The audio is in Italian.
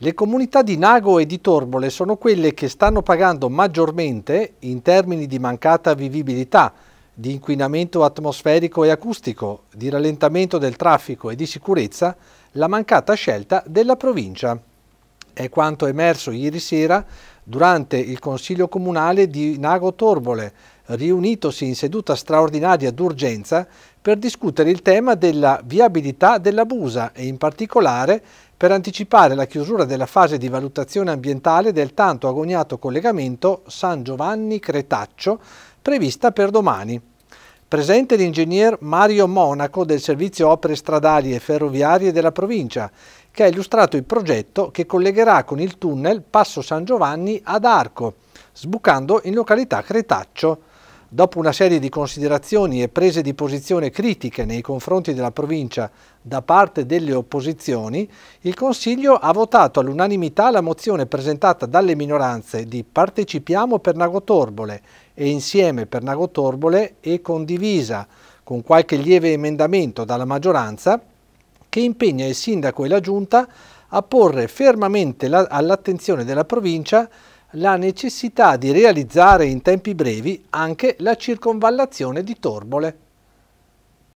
Le comunità di Nago e di Torbole sono quelle che stanno pagando maggiormente in termini di mancata vivibilità, di inquinamento atmosferico e acustico, di rallentamento del traffico e di sicurezza la mancata scelta della provincia. È quanto emerso ieri sera durante il Consiglio Comunale di Nago Torbole, riunitosi in seduta straordinaria d'urgenza per discutere il tema della viabilità della Busa e in particolare per anticipare la chiusura della fase di valutazione ambientale del tanto agoniato collegamento San Giovanni-Cretaccio prevista per domani. Presente l'ingegner Mario Monaco del Servizio Opere Stradali e Ferroviarie della provincia, che ha illustrato il progetto che collegherà con il tunnel Passo San Giovanni ad Arco, sbucando in località Cretaccio. Dopo una serie di considerazioni e prese di posizione critiche nei confronti della provincia da parte delle opposizioni, il Consiglio ha votato all'unanimità la mozione presentata dalle minoranze di Partecipiamo per Nagotorbole e Insieme per Nagotorbole e condivisa con qualche lieve emendamento dalla maggioranza che impegna il sindaco e la giunta a porre fermamente all'attenzione della provincia la necessità di realizzare in tempi brevi anche la circonvallazione di Torbole.